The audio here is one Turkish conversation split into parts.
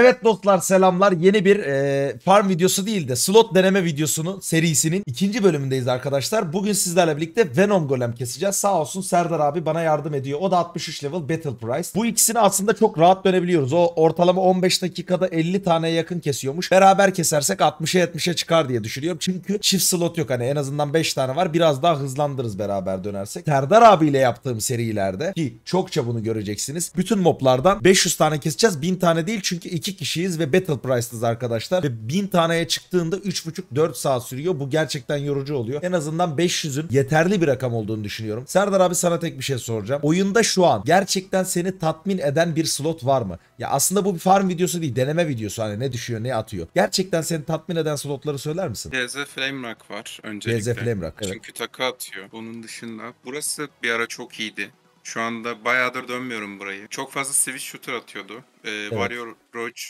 Evet dostlar selamlar. Yeni bir e, farm videosu değil de slot deneme videosunun serisinin ikinci bölümündeyiz arkadaşlar. Bugün sizlerle birlikte Venom Golem keseceğiz. Sağ olsun Serdar abi bana yardım ediyor. O da 63 level Battle Price. Bu ikisini aslında çok rahat dönebiliyoruz. O ortalama 15 dakikada 50 taneye yakın kesiyormuş. Beraber kesersek 60'a 70'e çıkar diye düşünüyorum. Çünkü çift slot yok hani en azından 5 tane var. Biraz daha hızlandırız beraber dönersek. Serdar abiyle yaptığım serilerde ki çokça bunu göreceksiniz. Bütün moblardan 500 tane keseceğiz. 1000 tane değil çünkü 2 iki kişiyiz ve Battle Price'ız arkadaşlar. Ve 1000 taneye çıktığında 3,5-4 saat sürüyor. Bu gerçekten yorucu oluyor. En azından 500'ün yeterli bir rakam olduğunu düşünüyorum. Serdar abi sana tek bir şey soracağım. Oyunda şu an gerçekten seni tatmin eden bir slot var mı? Ya aslında bu bir farm videosu değil. Deneme videosu. Hani ne düşüyor ne atıyor. Gerçekten seni tatmin eden slotları söyler misin? DZ Flame Rock var öncelikle. DZ Flame Rock evet. Çünkü takı atıyor. Bunun dışında burası bir ara çok iyiydi. Şu anda bayağıdır dönmüyorum burayı. Çok fazla switch shooter atıyordu. Ee, evet. Warrior Roach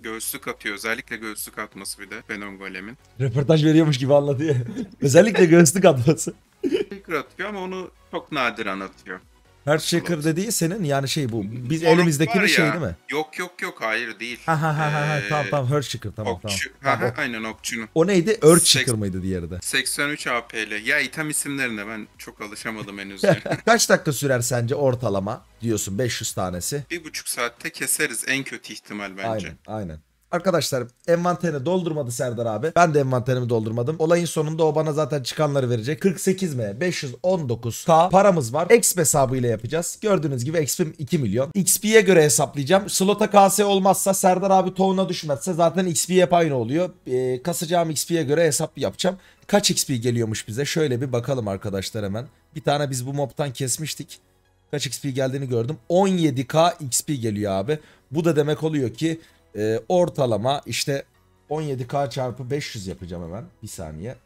göğüslük atıyor. Özellikle göğüslük atması bir de Venom Golem'in. Röportaj veriyormuş gibi anlatıyor. Özellikle göğüslük atması. Tekrar atıyor ama onu çok nadiren atıyor. Earthshaker dediği senin yani şey bu. Biz Moruk elimizdeki bir şey değil mi? Yok yok yok hayır değil. Ha ha ha ha ee, tamam tamam Earthshaker tamam okçu, tamam. Ha, ha, aynen okçunun. O neydi? Earthshaker mıydı diğeri de? 83 AP'li. Ya item isimlerine ben çok alışamadım henüz. Kaç dakika sürer sence ortalama diyorsun 500 tanesi? Bir buçuk saatte keseriz en kötü ihtimal bence. Aynen aynen. Arkadaşlar envanterini doldurmadı Serdar abi. Ben de envanterimi doldurmadım. Olayın sonunda o bana zaten çıkanları verecek. 48 M 519 K paramız var. XP hesabıyla yapacağız. Gördüğünüz gibi XP'm 2 milyon. XP'ye göre hesaplayacağım. Slota KS olmazsa Serdar abi toğuna düşmezse zaten XP hep oluyor. E, kasacağım XP'ye göre hesap yapacağım. Kaç XP geliyormuş bize? Şöyle bir bakalım arkadaşlar hemen. Bir tane biz bu mobtan kesmiştik. Kaç XP geldiğini gördüm. 17K XP geliyor abi. Bu da demek oluyor ki e, ortalama işte 17K çarpı 500 yapacağım hemen. Bir saniye.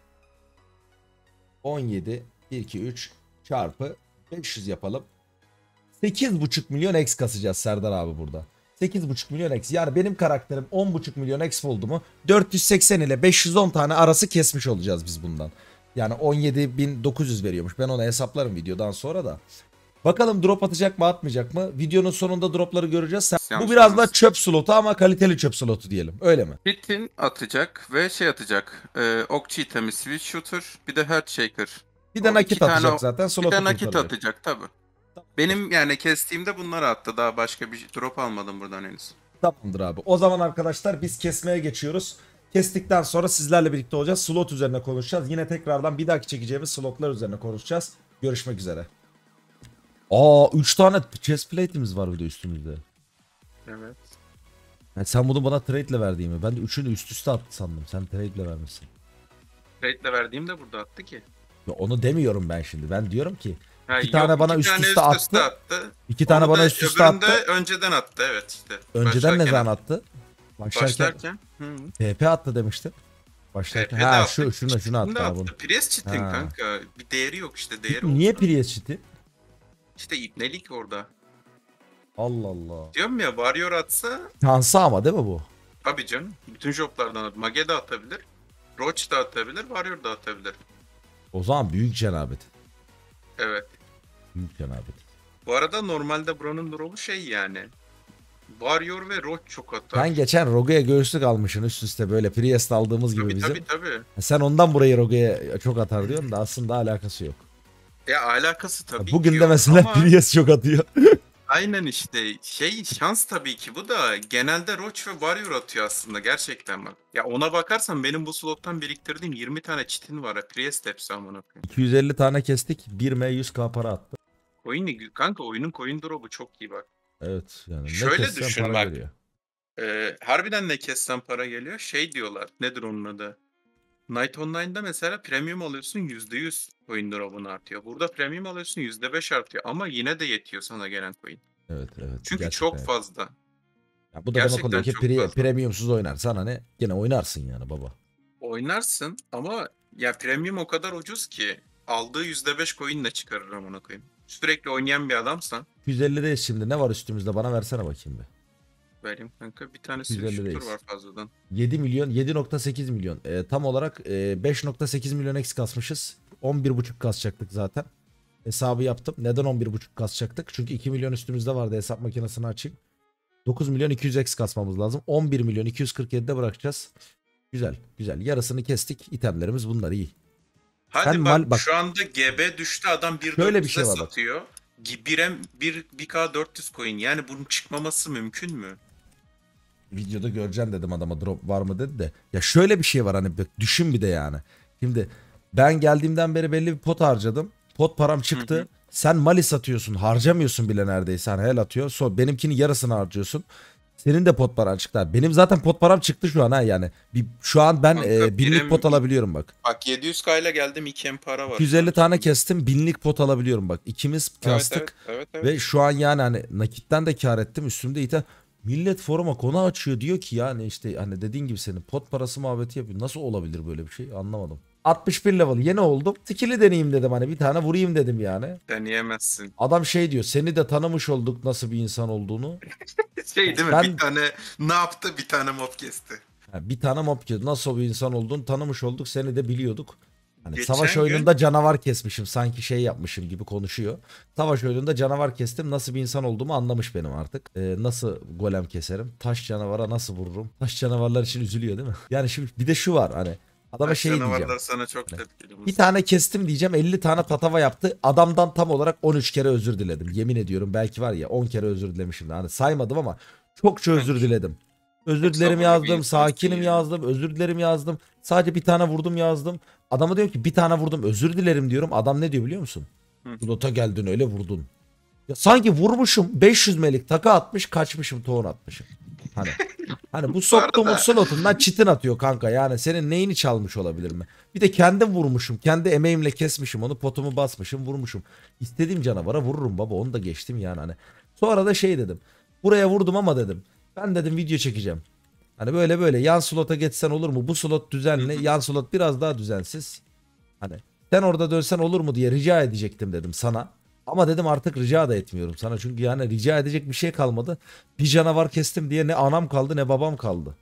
17, 1, 2, 3 çarpı 500 yapalım. 8,5 milyon X kasacağız Serdar abi burada. 8,5 milyon X. Yani benim karakterim 10,5 milyon X oldu mu 480 ile 510 tane arası kesmiş olacağız biz bundan. Yani 17.900 veriyormuş. Ben onu hesaplarım videodan sonra da. Bakalım drop atacak mı atmayacak mı? Videonun sonunda dropları göreceğiz. Sen, bu biraz da çöp slotu ama kaliteli çöp slotu diyelim. Öyle mi? Bitin atacak ve şey atacak. E, okçi itemi switch shooter bir de heart shaker. Bir de o nakit atacak tane, zaten. Slotu bir de nakit kurtaracak. atacak tabi. Benim yani kestiğimde bunlar attı. Daha başka bir drop almadım buradan henüz. Tamamdır abi. O zaman arkadaşlar biz kesmeye geçiyoruz. Kestikten sonra sizlerle birlikte olacağız. Slot üzerine konuşacağız. Yine tekrardan bir dahaki çekeceğimiz slotlar üzerine konuşacağız. Görüşmek üzere. Aa 3 tane chest plate'imiz var bir de üstümüzde. Evet. Yani sen bunu bana trade ile verdiğimi. Ben de 3'ünü üst üste attı sandım. Sen trade ile vermişsin. Trade ile verdiğim de burada attı ki. Ya onu demiyorum ben şimdi. Ben diyorum ki ha, iki tane bana iki üst, tane üste, üst üste attı. attı. İki tane bana üst üste attı. önceden attı evet işte. Önceden ne zaman attı? Başlarken. Başlarken. attı demişti. Başlarken. Ha şu şuna şuna attı. Bunu. Priest cheating kanka. Bir değeri yok işte değeri. Niye Priest cheating? İşte ipnelik orada. Allah Allah. Diyorum ya varıyor atsa Şansı ama değil mi bu? tabii canım bütün joblardan at. Mage de atabilir. Roach da atabilir. Warrior da atabilir. O zaman büyük cenabet. Evet. Büyük cenabet. Bu arada normalde buranın durumu şey yani. Warrior ve Roach çok atar. Ben geçen Rogue'ya göğüslük almışsın üst üste böyle Priest'te aldığımız gibi Tabii bizim. tabii tabii. E, sen ondan burayı Rogue'ya çok atar diyorsun da aslında alakası yok. E, ya alakası tabii Bugün de mesela ama... Prius çok atıyor. Aynen işte şey şans tabii ki bu da genelde Roach ve Warrior atıyor aslında gerçekten bak. Ya ona bakarsan benim bu slottan biriktirdiğim 20 tane çitin var. Priest hepsi amına 250 tane kestik 1M 100k para attı. Coin kanka oyunun coin drop'u çok iyi bak. Evet yani Şöyle düşün bak. Geliyor. E, ee, harbiden ne kessen para geliyor şey diyorlar nedir onun adı? Night Online'da mesela premium alıyorsun %100 coin drop'un artıyor. Burada premium alıyorsun %5 artıyor ama yine de yetiyor sana gelen coin. Evet evet. Çünkü gerçekten. çok fazla. Ya bu da gerçekten demek oluyor ki pre- fazla. premiumsuz oynarsan hani yine oynarsın yani baba. Oynarsın ama ya premium o kadar ucuz ki aldığı %5 coin de çıkarır amına koyayım. Sürekli oynayan bir adamsan. 150 şimdi ne var üstümüzde bana versene bakayım bir vereyim kanka. Bir tane Switch var fazladan. 7 milyon 7.8 milyon. E, tam olarak e, 5.8 milyon eks kasmışız. 11.5 kasacaktık zaten. Hesabı yaptım. Neden 11.5 kasacaktık? Çünkü 2 milyon üstümüzde vardı hesap makinesini açayım. 9 milyon 200 eks kasmamız lazım. 11 milyon 247'de bırakacağız. Güzel güzel. Yarısını kestik. İtemlerimiz bunlar iyi. Hadi Sen bak, mal, bak şu anda GB düştü adam 1.4'e bir şey satıyor. Bak. 1M 1 m bir bir k 400 coin. Yani bunun çıkmaması mümkün mü? videoda göreceğim dedim adama drop var mı dedi de. Ya şöyle bir şey var hani düşün bir de yani. Şimdi ben geldiğimden beri belli bir pot harcadım. Pot param çıktı. Hı hı. Sen mali satıyorsun harcamıyorsun bile neredeyse. Hani hel atıyor. So, benimkinin yarısını harcıyorsun. Senin de pot paran çıktı. Benim zaten pot param çıktı şu an ha yani. Bir, şu an ben Kanka, e, binlik birem, pot alabiliyorum bak. Bak 700 ile geldim 2 em para var. 150 tane kestim binlik pot alabiliyorum bak. İkimiz kastık evet, evet, evet, evet. ve şu an yani hani nakitten de kar ettim üstümde ite. Millet foruma konu açıyor diyor ki yani işte hani dediğin gibi senin pot parası muhabbeti yapıyor. Nasıl olabilir böyle bir şey anlamadım. 61 level yeni oldum. Skill'i deneyeyim dedim hani bir tane vurayım dedim yani. Deneyemezsin. Adam şey diyor seni de tanımış olduk nasıl bir insan olduğunu. şey değil mi Ben- bir tane ne yaptı bir tane mob kesti. Ha, bir tane mob kez nasıl bir insan olduğunu tanımış olduk seni de biliyorduk. Hani Geçen savaş gün... oyununda canavar kesmişim sanki şey yapmışım gibi konuşuyor. Savaş oyununda canavar kestim nasıl bir insan olduğumu anlamış benim artık. Ee, nasıl golem keserim? Taş canavara nasıl vururum? Taş canavarlar için üzülüyor değil mi? Yani şimdi bir de şu var hani Adama şey diyeceğim. sana çok hani tepkili. Bir tane kestim diyeceğim 50 tane tatava yaptı. Adamdan tam olarak 13 kere özür diledim. Yemin ediyorum belki var ya 10 kere özür dilemişim. de Hani saymadım ama çokça özür diledim. Özür dilerim yazdım. Sakinim yazdım. Özür dilerim yazdım. Sadece bir tane vurdum yazdım. Adama diyorum ki bir tane vurdum. Özür dilerim diyorum. Adam ne diyor biliyor musun? Pilota geldin öyle vurdun. Ya sanki vurmuşum 500 melik taka atmış kaçmışım tohum atmışım. Hani hani bu soktuğumun slotundan çitin atıyor kanka yani senin neyini çalmış olabilir mi? Bir de kendim vurmuşum kendi emeğimle kesmişim onu potumu basmışım vurmuşum. İstediğim canavara vururum baba onu da geçtim yani hani. Sonra da şey dedim buraya vurdum ama dedim ben dedim video çekeceğim. Hani böyle böyle yan slota geçsen olur mu? Bu slot düzenli. yan slot biraz daha düzensiz. Hani sen orada dönsen olur mu diye rica edecektim dedim sana. Ama dedim artık rica da etmiyorum sana. Çünkü yani rica edecek bir şey kalmadı. Bir canavar kestim diye ne anam kaldı ne babam kaldı.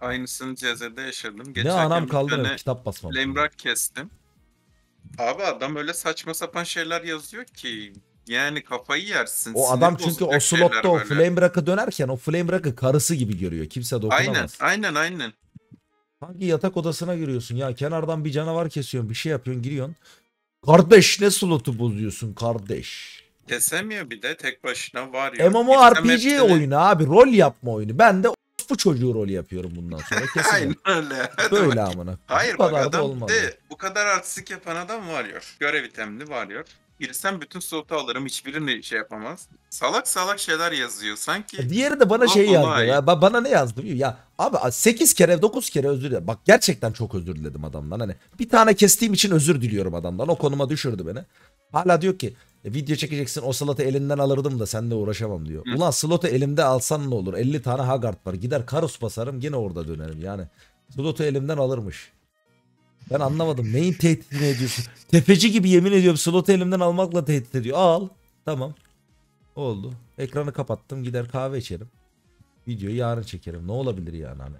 Aynısını CZ'de yaşadım. Geçen ne anam kaldı ne kitap basmam. Lembrak kestim. Abi adam öyle saçma sapan şeyler yazıyor ki yani kafayı yersin. O adam çünkü o slotta o flame rock'a dönerken o flame rock'ı karısı gibi görüyor. Kimse dokunamaz. Aynen aynen aynen. Hangi yatak odasına giriyorsun ya kenardan bir canavar kesiyorsun bir şey yapıyorsun giriyorsun. Kardeş ne slotu bozuyorsun kardeş. Kesemiyor bir de tek başına var ya. MMORPG oyunu abi rol yapma oyunu. Ben de bu çocuğu rol yapıyorum bundan sonra kesin. Aynen öyle. Böyle amına. Hayır bu kadar bak adam da olmadı. de bu kadar artistik yapan adam varıyor. Görev itemli varıyor girsem bütün slotu alırım. Hiçbirini şey yapamaz. Salak salak şeyler yazıyor sanki. E, diğeri de bana şey yazdı. Ya, ba- bana ne yazdı? biliyor Ya abi 8 kere 9 kere özür diledim. Bak gerçekten çok özür diledim adamdan. Hani bir tane kestiğim için özür diliyorum adamdan. O konuma düşürdü beni. Hala diyor ki e, video çekeceksin o slotu elinden alırdım da sen de uğraşamam diyor. Hı. Ulan slotu elimde alsan ne olur? 50 tane Haggard var. Gider Karus basarım gene orada dönerim yani. Slotu elimden alırmış. Ben anlamadım. Neyin tehdidini ediyorsun? Tepeci gibi yemin ediyorum slotu elimden almakla tehdit ediyor. Al. Tamam. Oldu. Ekranı kapattım. Gider kahve içerim. Videoyu yarın çekerim. Ne olabilir yani hani?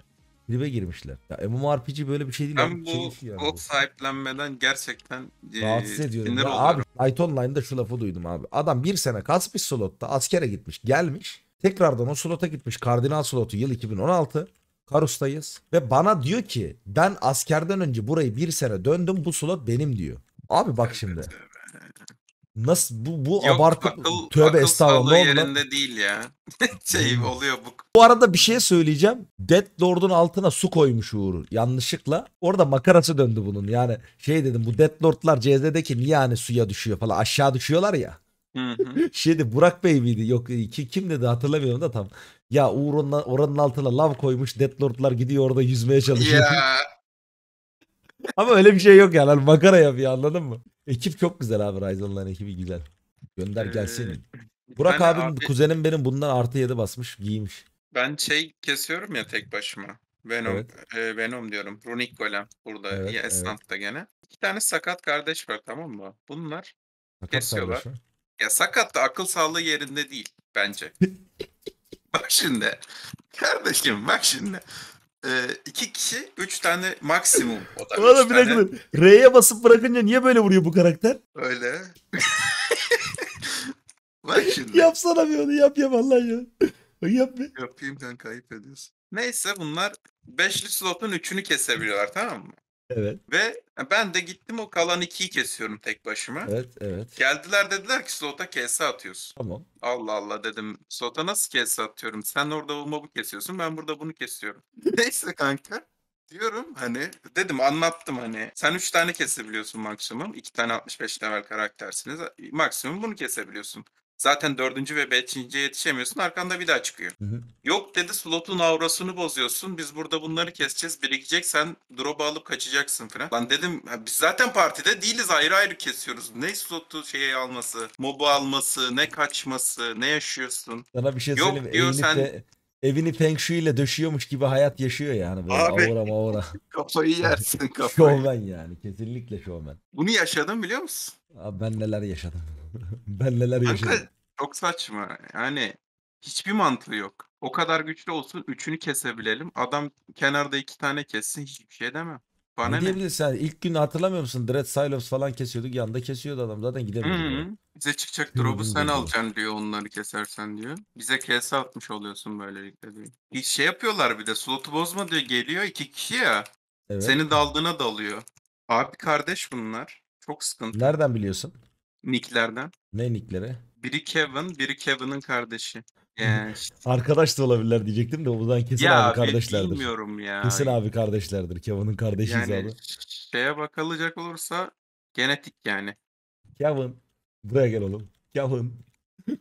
Tribe girmişler. Ya MMORPG böyle bir şey değil. Ben bu keyif yani bot sahiplenmeden gerçekten e, rahatsız e, ediyorum. Ya abi Light Online'da şu lafı duydum abi. Adam bir sene kasmış slotta askere gitmiş gelmiş. Tekrardan o slota gitmiş. Kardinal slotu yıl 2016. Karus'tayız. Ve bana diyor ki ben askerden önce burayı bir sene döndüm bu slot benim diyor. Abi bak şimdi. Nasıl bu, bu Yok, abartı tövbe estağfurullah ne yerinde lan? değil ya. şey hmm. oluyor bu. Bu arada bir şey söyleyeceğim. Dead Lord'un altına su koymuş Uğur yanlışlıkla. Orada makarası döndü bunun. Yani şey dedim bu Dead Lord'lar CZ'deki niye yani suya düşüyor falan aşağı düşüyorlar ya. Şeydi Burak Bey miydi? Yok e, ki, kim dedi hatırlamıyorum da tam. Ya Uğur onla, oranın altına lav koymuş Deadlord'lar gidiyor orada yüzmeye çalışıyor. Ya. Ama öyle bir şey yok yani. Hani makara yapıyor anladın mı? Ekip çok güzel abi Rise ekibi güzel. Gönder ee, gelsin. Burak ben abim abi... kuzenim benim bundan artı yedi basmış giymiş. Ben şey kesiyorum ya tek başıma. Venom, evet. e, Venom diyorum. Runic Golem burada evet, ya esnafta evet. gene. İki tane sakat kardeş var tamam mı? Bunlar sakat kesiyorlar. Kardeşim. Ya sakat da akıl sağlığı yerinde değil bence. bak şimdi. Kardeşim bak şimdi. Ee, iki kişi üç tane maksimum. O da Oğlum bir tane. R'ye basıp bırakınca niye böyle vuruyor bu karakter? Öyle. bak şimdi. Yapsana bir onu yap ya vallahi ya. yap bir. Yapayım sen kayıp ediyorsun. Neyse bunlar beşli slotun üçünü kesebiliyorlar tamam mı? Evet. Ve ben de gittim o kalan ikiyi kesiyorum tek başıma. Evet, evet. Geldiler dediler ki slota KS atıyorsun. Tamam. Allah Allah dedim. Slota nasıl KS atıyorum? Sen orada o mobu kesiyorsun. Ben burada bunu kesiyorum. Neyse kanka. Diyorum hani dedim anlattım hani sen 3 tane kesebiliyorsun maksimum. 2 tane 65 level karaktersiniz. Maksimum bunu kesebiliyorsun. Zaten dördüncü ve beşinciye yetişemiyorsun. Arkanda bir daha çıkıyor. Hı hı. Yok dedi slotun aurasını bozuyorsun. Biz burada bunları keseceğiz. Birikecek sen drop'a alıp kaçacaksın falan. Lan dedim biz zaten partide değiliz. Ayrı ayrı kesiyoruz. Ne slotu şeye alması, mobu alması, ne kaçması, ne yaşıyorsun. Sana bir şey Yok, söyleyeyim. Diyor, Eğilip sen... de evini feng shui ile döşüyormuş gibi hayat yaşıyor yani. Böyle Abi. avora mavora. kafayı yersin kafayı. şovmen yani kesinlikle şovmen. Bunu yaşadım biliyor musun? Abi ben neler yaşadım. ben neler yaşadım. Kanka çok saçma. Yani hiçbir mantığı yok. O kadar güçlü olsun üçünü kesebilelim. Adam kenarda iki tane kessin hiçbir şey demem. Bana ne? Gidebilir sen. İlk gün hatırlamıyor musun? Dread Silence falan kesiyorduk. Yanında kesiyordu adam. Zaten Hı Bize çıkacak drop'u sen alacaksın diyor onları kesersen diyor. Bize kese atmış oluyorsun böylelikle diyor. Bir Şey yapıyorlar bir de slotu bozma diyor geliyor iki kişi ya. Evet. Seni daldığına dalıyor. Abi kardeş bunlar. Çok sıkıntı. Nereden biliyorsun? Nicklerden. Ne nickleri? Biri Kevin, biri Kevin'in kardeşi. Arkadaş da olabilirler diyecektim de o zaman kesin ya, abi kardeşlerdir. bilmiyorum ya. Kesin abi kardeşlerdir. Kevin'in kardeşiyiz yani, abi. Şeye bakılacak olursa genetik yani. Kevin. Buraya gel oğlum. Kevin.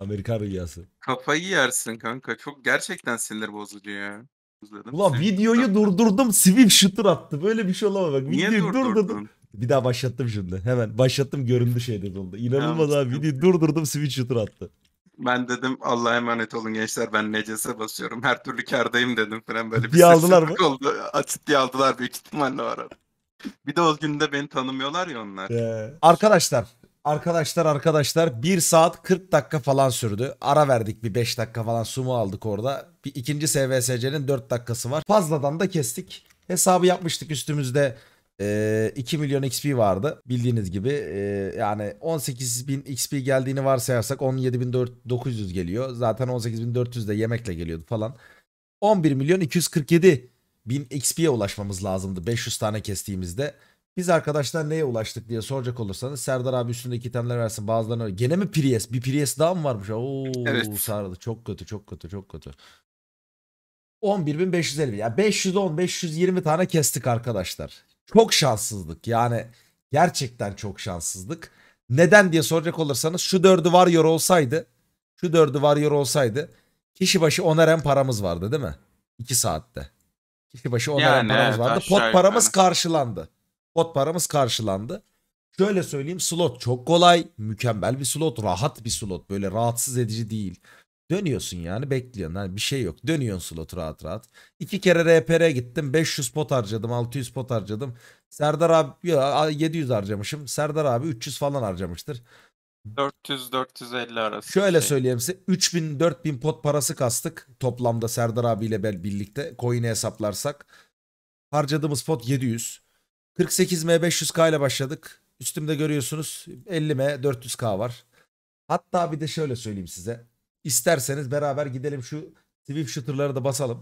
Amerika rüyası. Kafayı yersin kanka. Çok gerçekten sinir bozucu ya. Uzladım. Ulan Swift videoyu attı. durdurdum. Swift shooter attı. Böyle bir şey olamaz bak. Niye durdurdun? durdurdum. Bir daha başlattım şimdi. Hemen başlattım göründü şey dedi oldu. İnanılmaz ya, abi. Videoyu durdurdum Switch shooter attı. Ben dedim Allah'a emanet olun gençler ben necese basıyorum. Her türlü kardayım dedim falan böyle bir diye aldılar mı? Oldu. Açık diye aldılar büyük ihtimalle o Bir de o günde beni tanımıyorlar ya onlar. Ee, arkadaşlar Arkadaşlar arkadaşlar 1 saat 40 dakika falan sürdü. Ara verdik bir 5 dakika falan sumu aldık orada. Bir ikinci SVSC'nin 4 dakikası var. Fazladan da kestik. Hesabı yapmıştık üstümüzde e, 2 milyon XP vardı bildiğiniz gibi. E, yani 18 bin XP geldiğini varsayarsak 17.900 geliyor. Zaten 18.400 de yemekle geliyordu falan. 11 milyon 247 bin XP'ye ulaşmamız lazımdı 500 tane kestiğimizde. Biz arkadaşlar neye ulaştık diye soracak olursanız Serdar abi üstündeki itemler versin bazılarını gene mi pries, Bir pries daha mı varmış? Oo evet. sardı. Çok kötü, çok kötü, çok kötü. 11.550 ya yani 510 520 tane kestik arkadaşlar. Çok şanssızlık yani gerçekten çok şanssızlık. Neden diye soracak olursanız şu dördü varıyor olsaydı şu dördü varıyor olsaydı kişi başı 10'er paramız vardı değil mi? 2 saatte. Kişi başı 10'er yani, paramız evet, vardı. Pot paramız yani. karşılandı. Pot paramız karşılandı. Şöyle söyleyeyim slot çok kolay, mükemmel bir slot, rahat bir slot. Böyle rahatsız edici değil. Dönüyorsun yani bekliyorsun. Hani bir şey yok. Dönüyorsun slot rahat rahat. İki kere RPR gittim. 500 pot harcadım. 600 pot harcadım. Serdar abi ya, 700 harcamışım. Serdar abi 300 falan harcamıştır. 400-450 arası. Şöyle şey. söyleyeyim size 3000-4000 pot parası kastık toplamda Serdar abiyle ben birlikte coin'i hesaplarsak. Harcadığımız pot 700. 48M 500K ile başladık. Üstümde görüyorsunuz 50M 400K var. Hatta bir de şöyle söyleyeyim size. İsterseniz beraber gidelim şu Swift shooter'ları da basalım.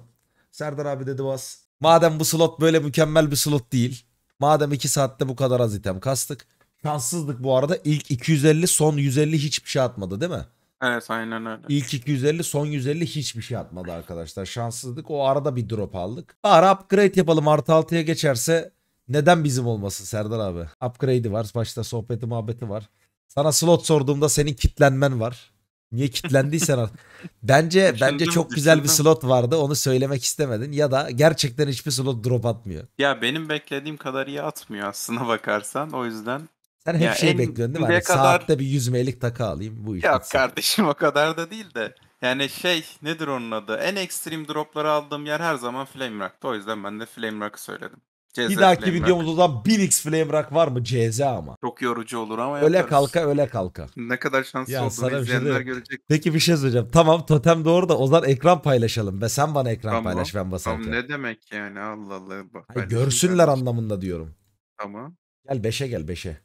Serdar abi dedi bas. Madem bu slot böyle mükemmel bir slot değil. Madem 2 saatte bu kadar az item kastık. Şanssızlık bu arada ilk 250 son 150 hiçbir şey atmadı değil mi? Evet aynen öyle. İlk 250 son 150 hiçbir şey atmadı arkadaşlar. Şanssızlık o arada bir drop aldık. Bari upgrade yapalım artı 6'ya geçerse neden bizim olmasın Serdar abi? Upgrade'i var başta sohbeti muhabbeti var. Sana slot sorduğumda senin kitlenmen var. Niye kitlendiysen artık. Bence Düşündüm, bence çok güzel bir slot vardı. Onu söylemek istemedin ya da gerçekten hiçbir slot drop atmıyor. Ya benim beklediğim kadar iyi atmıyor aslına bakarsan. O yüzden sen hep ya şey bekliyorsun değil mi? Hani kadar... Saatte bir yüzmelik taka alayım bu iş. Ya kardeşim o kadar da değil de. Yani şey nedir onun adı? En ekstrem dropları aldığım yer her zaman Flame Rock'tı. O yüzden ben de Flame Rock'ı söyledim. Ceza bir dahaki videomuzda o zaman 1x flame rock var mı? CZ ama. Çok yorucu olur ama yaparız. Öyle kalka öyle kalka. Ne kadar şanslı ya olduğunu şey izleyenler şey görecek. Peki bir şey söyleyeceğim. Tamam totem doğru da o zaman ekran paylaşalım. Ve sen bana ekran tamam. paylaş ben basarken. Tamam ne demek yani Allah Allah. Bak, Hayır, görsünler kardeşim. anlamında diyorum. Tamam. Gel 5'e gel 5'e.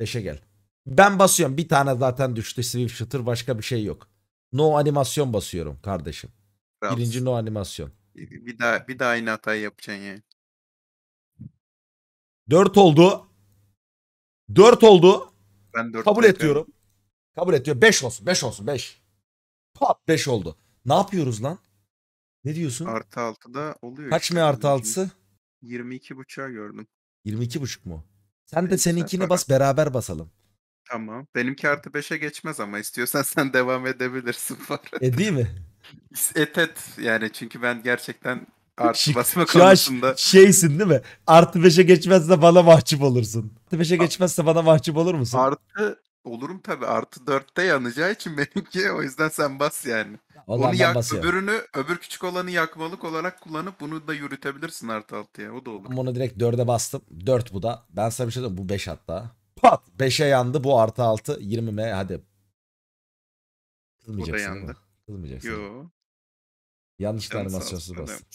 5'e gel. Ben basıyorum. Bir tane zaten düştü Swift Shooter. Başka bir şey yok. No animasyon basıyorum kardeşim. Raps. Birinci no animasyon. Bir daha bir daha aynı hatayı yapacaksın yani. 4 oldu. 4 oldu. Ben 4 Kabul ediyorum. Kabul ediyor. diyor. 5 olsun. 5 olsun. 5. Pat 5 oldu. Ne yapıyoruz lan? Ne diyorsun? Artı 6 da oluyor. Kaç işte. mı artı 6'sı? 22 buçuğa gördüm. 22 buçuk mu? Sen de seninkini bas beraber basalım. Tamam. Benimki artı 5'e geçmez ama istiyorsan sen devam edebilirsin. E değil mi? et et yani çünkü ben gerçekten Artı basma konusunda. Şeysin değil mi? Artı 5'e geçmezse bana mahcup olursun. Artı 5'e geçmezse bana mahcup olur musun? Artı olurum tabii. Artı 4'te yanacağı için benimki. O yüzden sen bas yani. Vallahi Onu yak, basıyorum. öbürünü, öbür küçük olanı yakmalık olarak kullanıp bunu da yürütebilirsin artı 6'ya. O da olur. Ben Bunu direkt 4'e bastım. 4 bu da. Ben sana bir şey söyleyeyim. Bu 5 hatta. Pat! 5'e yandı. Bu artı 6. 20M. Hadi. Kılmayacaksın değil yandı. mi? Kılmayacaksın. Yanlış da Yanlış animasyonsuz bastım.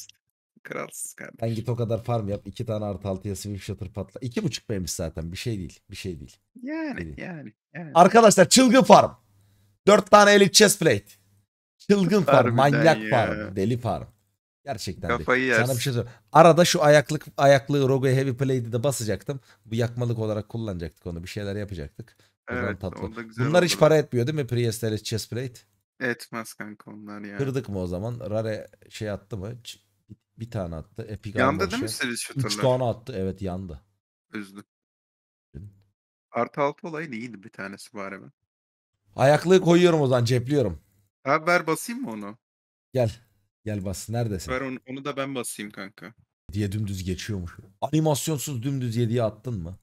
Kralsız kardeşim. Sen git o kadar farm yap. iki tane artı altıya Swift Shutter patla. İki buçuk B'miş zaten. Bir şey değil. Bir şey değil. Yani şey değil. yani. yani. Arkadaşlar çılgın farm. Dört tane elit chest plate. Çılgın farm. manyak ya. farm. Deli farm. Gerçekten Kafayı değil. Sana bir şey söyleyeyim. Arada şu ayaklık ayaklığı Rogue Heavy Plate'i de basacaktım. Bu yakmalık olarak kullanacaktık onu. Bir şeyler yapacaktık. evet, tatlı. Bunlar oldu. hiç para etmiyor değil mi? Priestele chest plate. Etmez kanka onlar ya. Kırdık mı o zaman? Rare şey attı mı? Bir tane attı. Epic Yandı değil mi series şutları 3 tane attı. Evet yandı. Üzdüm. Artı 6 olayı neydi bir tanesi bari ben. Ayaklığı koyuyorum o zaman cepliyorum. Abi ver basayım mı onu? Gel. Gel bas. Neredesin? Ver onu, onu da ben basayım kanka. Diye dümdüz geçiyormuş. Animasyonsuz dümdüz 7'ye attın mı?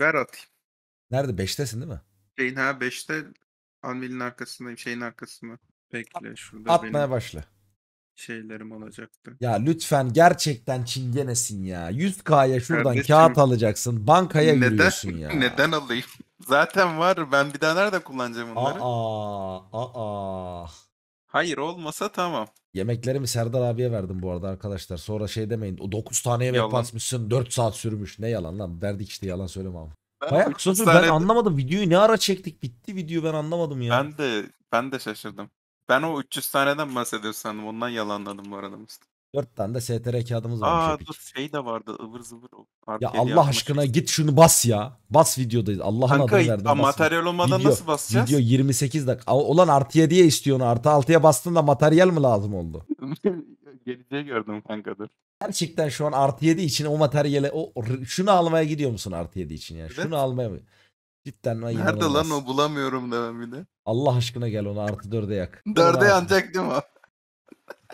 Ver atayım. Nerede? 5'tesin değil mi? Şeyin ha beşte Anvil'in arkasındayım. Şeyin arkasında. Bekle şurada. Atmaya benim. başla şeylerim olacaktı. Ya lütfen gerçekten çingenesin ya. 100K'ya şuradan Kardeşim, kağıt alacaksın. Bankaya neden, yürüyorsun ya. Neden alayım? Zaten var. Ben bir daha nerede kullanacağım bunları? Aa, aa. Hayır olmasa tamam. Yemeklerimi Serdar abiye verdim bu arada arkadaşlar. Sonra şey demeyin. O 9 tane yemek yalan. basmışsın 4 saat sürmüş. Ne yalan lan. Verdik işte yalan söyleme abi. Ben Bayağı kısa ben anlamadım. Videoyu ne ara çektik? Bitti video ben anlamadım ya. Ben de ben de şaşırdım. Ben o 300 taneden bahsediyorsun sandım. Ondan yalanladım bu arada Mustafa. tane de STR kağıdımız var. Aa dur şey de vardı ıvır zıvır. ya Allah aşkına şey. git şunu bas ya. Bas videodayız. Allah'ın adını nereden bas. materyal olmadan video, nasıl basacağız? Video 28 dakika. Olan artı 7'ye istiyorsun. Artı 6'ya bastın da materyal mi lazım oldu? Geleceği gördüm dur. Gerçekten şu an artı 7 için o materyale o, şunu almaya gidiyor musun artı 7 için ya? Evet. Şunu almaya mı? Cidden ay Nerede inanılmaz. lan o bulamıyorum demem bir de. Allah aşkına gel onu artı dörde yak. Dörde yanacak değil mi?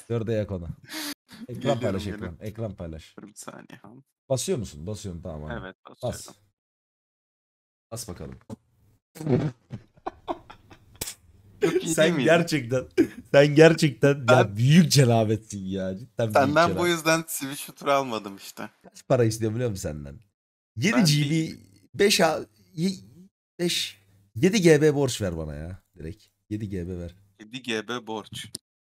Dörde yak onu. Ekran paylaş ekran. Ekran paylaş. bir saniye. Basıyor musun? Basıyorum tamam. abi. Evet Bas. basıyorum. Bas bakalım. Sen miydi? gerçekten sen gerçekten ya büyük celabetsin ya. Cidden büyük Senden bu yüzden Switch shooter almadım işte. Kaç para istiyor biliyor musun senden? 7 Ben GB 5 5 7 GB borç ver bana ya direkt. 7 GB ver. 7 GB borç.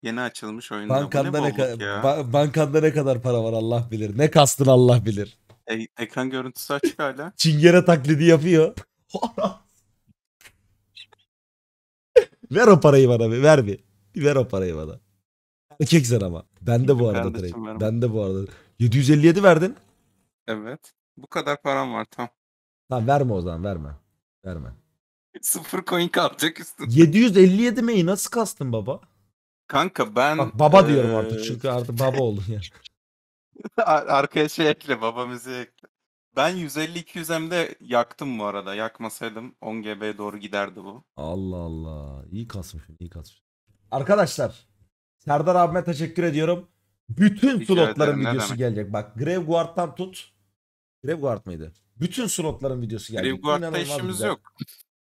Yeni açılmış oyunda. Bankanda ne, ne ba- bankanda ne kadar para var Allah bilir. Ne kastın Allah bilir. E- ekran görüntüsü açık hala. Çingene taklidi yapıyor. ver o parayı bana bir. Ver bir. Ver o parayı bana. Erkeksen ama. Ben de bu arada direkt. Ben de bu arada. 757 verdin. Evet. Bu kadar param var tam. Tamam verme o zaman verme. Verme. Sıfır coin kalacak üstüne. 757 meyi nasıl kastın baba? Kanka ben... Bak baba diyorum artık çünkü artık baba oldun ya. Ar- arkaya şey ekle baba müziği ekle. Ben 150-200M'de yaktım bu arada. Yakmasaydım 10 GB doğru giderdi bu. Allah Allah. İyi kasmışım iyi kasmışım. Arkadaşlar Serdar abime teşekkür ediyorum. Bütün Rica slotların videosu gelecek. Bak Grave Guard'dan tut. Grave Guard mıydı? Bütün slotların videosu geldi. Livguard'da işimiz güzel. yok.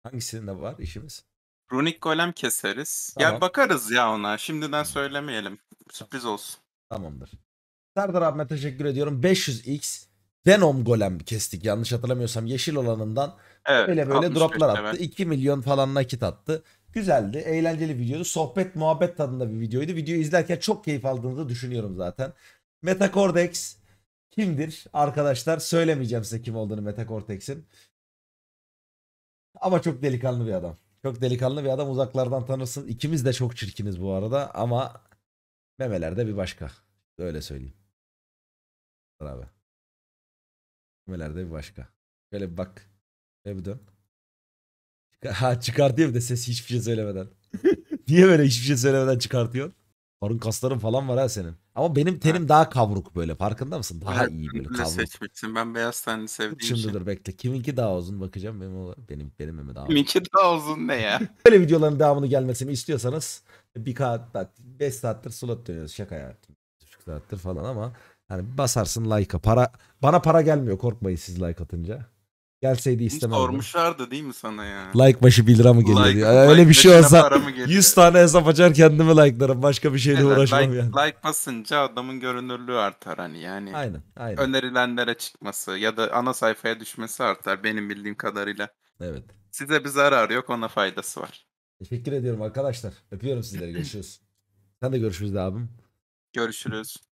Hangisinde var işimiz? Runik Golem keseriz. Tamam. Ya bakarız ya ona. Şimdiden söylemeyelim. Sürpriz olsun. Tamamdır. Serdar abime teşekkür ediyorum. 500x Venom Golem kestik. Yanlış hatırlamıyorsam yeşil olanından. Evet, böyle böyle droplar attı. Evet. 2 milyon falan nakit attı. Güzeldi. Eğlenceli videoydu. Sohbet muhabbet tadında bir videoydu. Videoyu izlerken çok keyif aldığınızı düşünüyorum zaten. Metacordex kimdir arkadaşlar? Söylemeyeceğim size kim olduğunu Metacortex'in. Ama çok delikanlı bir adam. Çok delikanlı bir adam uzaklardan tanırsın. İkimiz de çok çirkiniz bu arada ama memeler de bir başka. Öyle söyleyeyim. Abi. Memeler de bir başka. Şöyle bir bak. Şöyle bir dön. Ha çıkartıyor da ses hiçbir şey söylemeden. Niye böyle hiçbir şey söylemeden çıkartıyor? Farın kasların falan var ha senin. Ama benim tenim daha kavruk böyle farkında mısın? Daha Evet, iyi böyle bunu da kavruk. seçmişsin. Ben beyaz teni sevdiğim Şimdi için. dur bekle. Kiminki daha uzun bakacağım. Benim ola- benim benim mi daha uzun. Minki daha uzun ne ya? Böyle videoların devamını gelmesini istiyorsanız bir saat 5 saattir slot dönüyoruz. Şaka ya. 3 saattir falan ama hani basarsın like'a. Para bana para gelmiyor. Korkmayın siz like atınca. Gelseydi istemem. Sormuşlardı değil mi sana ya? Like başı 1 lira mı geliyor? Like, yani öyle like bir şey olsa 100 tane hesap açar kendime like'larım. Başka bir şeyle evet, uğraşmam like, yani. Like basınca adamın görünürlüğü artar hani yani. Aynen, aynen. Önerilenlere çıkması ya da ana sayfaya düşmesi artar benim bildiğim kadarıyla. Evet. Size bir zarar yok ona faydası var. Teşekkür ediyorum arkadaşlar. Öpüyorum sizleri. Görüşürüz. Sen de görüşürüz abim. Görüşürüz.